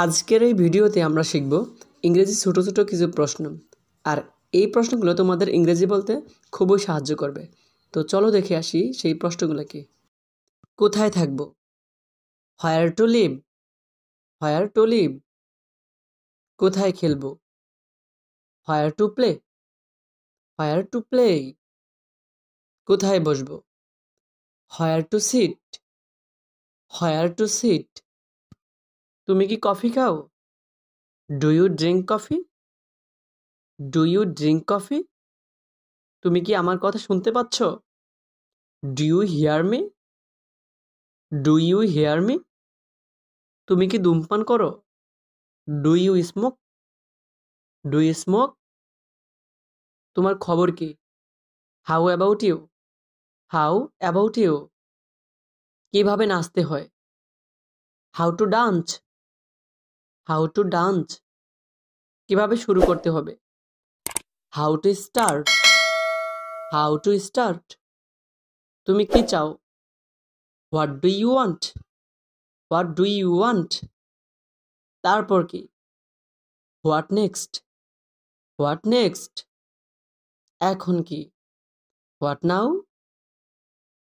আজকের এই ভিডিওতে আমরা শিখব ইংরেজি ছোট ছোট কিছু প্রশ্ন আর এই প্রশ্নগুলো তোমাদের ইংরেজি বলতে খুবই সাহায্য করবে তো চলো দেখে আসি সেই প্রশ্নগুলো কি কোথায় থাকব where to live where to live কোথায় খেলব where to play where to play কোথায় বসব where to sit where to sit তুমি কি কফি খাও do you drink coffee do you drink coffee তুমি কি আমার কথা শুনতে পাচ্ছ do you hear me do you hear me তুমি কি ধূমপান করো do you smoke do you smoke তোমার খবর কি how about you how about you কীভাবে নাচতে হয় how to dance how to dance কিভাবে শুরু করতে হবে how to start how to start তুমি কি চাও what do you want what do you want তারপর কি হোয়াট নেক্সট হোয়াট নেক্সট এখন কি হোয়াট নাও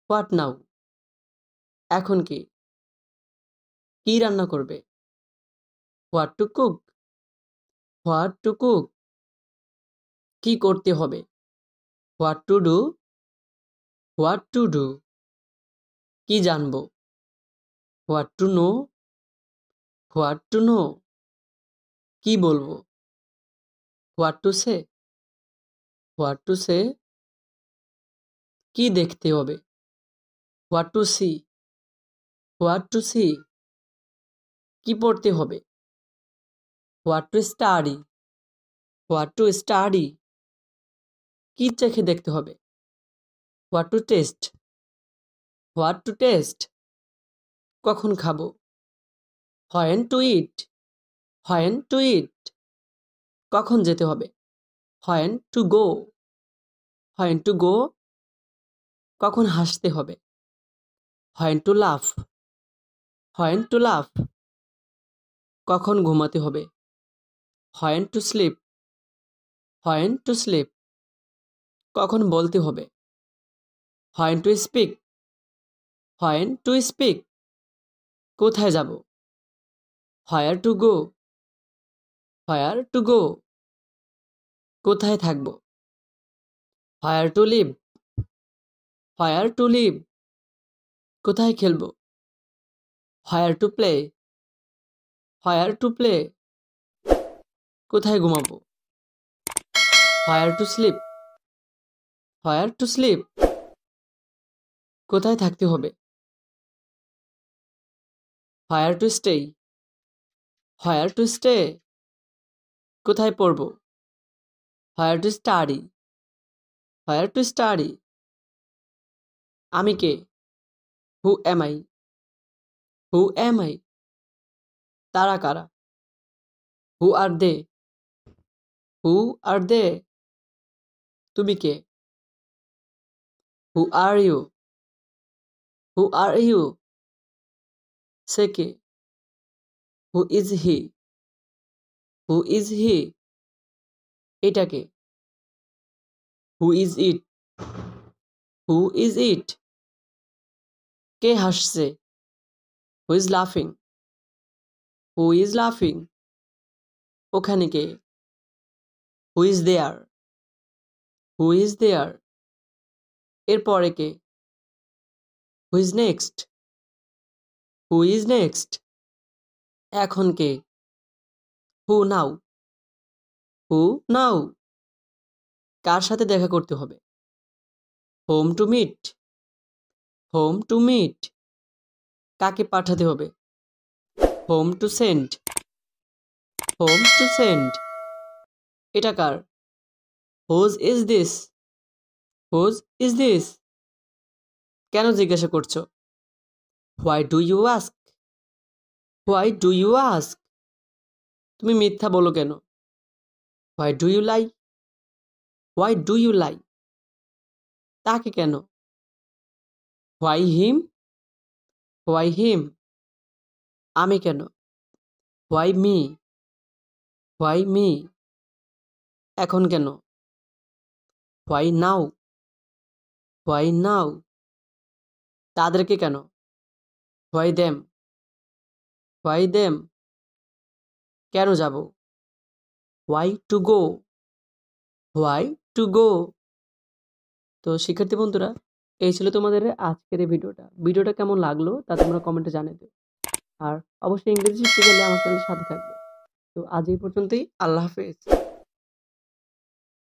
হোয়াট নাও এখন কি কি রান্না করবে what to cook what to cook কি করতে হবে what to do what to do কি জানবো what to know what to know কি বলবো what to say what to say কি দেখতে হবে what to see what to see কি পড়তে হবে what to study what to study কী চেখে দেখতে হবে what to taste what to taste কখন খাবো হয়েন টু ইট হয়েন টু ইট কখন যেতে হবে when to go হয়েন to go কখন হাসতে হবে হয়েন টু লাফ হয়েন টু লাফ কখন ঘুমাতে হবে when to sleep when to sleep কখন বলতে হবে when to speak when to speak কোথায় যাব where to go where to go কোথায় থাকব where to live where to live কোথায় খেলব where to play where to play কোথায় ঘুমাবো where to sleep where to sleep কোথায় থাকতে হবে where to stay where to stay কোথায় পড়ব where to study where to study আমি কে হু am I who am I তারা কারা who are they who are they তুমি কে who are you who are you সে কে who is he who is he কে who is it who is it কে হাসছে হু ইজ লাফিং হু ইজ লাফিং ওখানে কে who is there who is there এরপরে কে who is next who is next এখন কে হু নাও হু নাও কার সাথে দেখা করতে হবে whom to meet whom to meet কাকে পাঠাতে হবে whom to send whom to send এটা কার whose is this whose is this কেন জিজ্ঞাসা করছো why do you ask why do you ask তুমি মিথ্যা বলো কেন why do you lie why do you lie তাকে কেন হোয়াই হিম হোয়াই হিম আমি কেন হোয়াই মি হোয়াই মি এখন কেন হোয়াই নাও হোয়াই নাও তাদেরকে কেন হোয়াই দেম হোয়াই দেম কেন যাব why to go why to go তো শিক্ষার্থী বন্ধুরা এই ছিল তোমাদের আজকের এই ভিডিওটা ভিডিওটা কেমন লাগলো তা তোমরা কমেন্টে জানিয়ে দিও আর অবশ্যই ইংরেজি শিখতে গেলে আমার সাথে সাথে থাকবে তো আজ এই পর্যন্তই আল্লাহ হাফেজ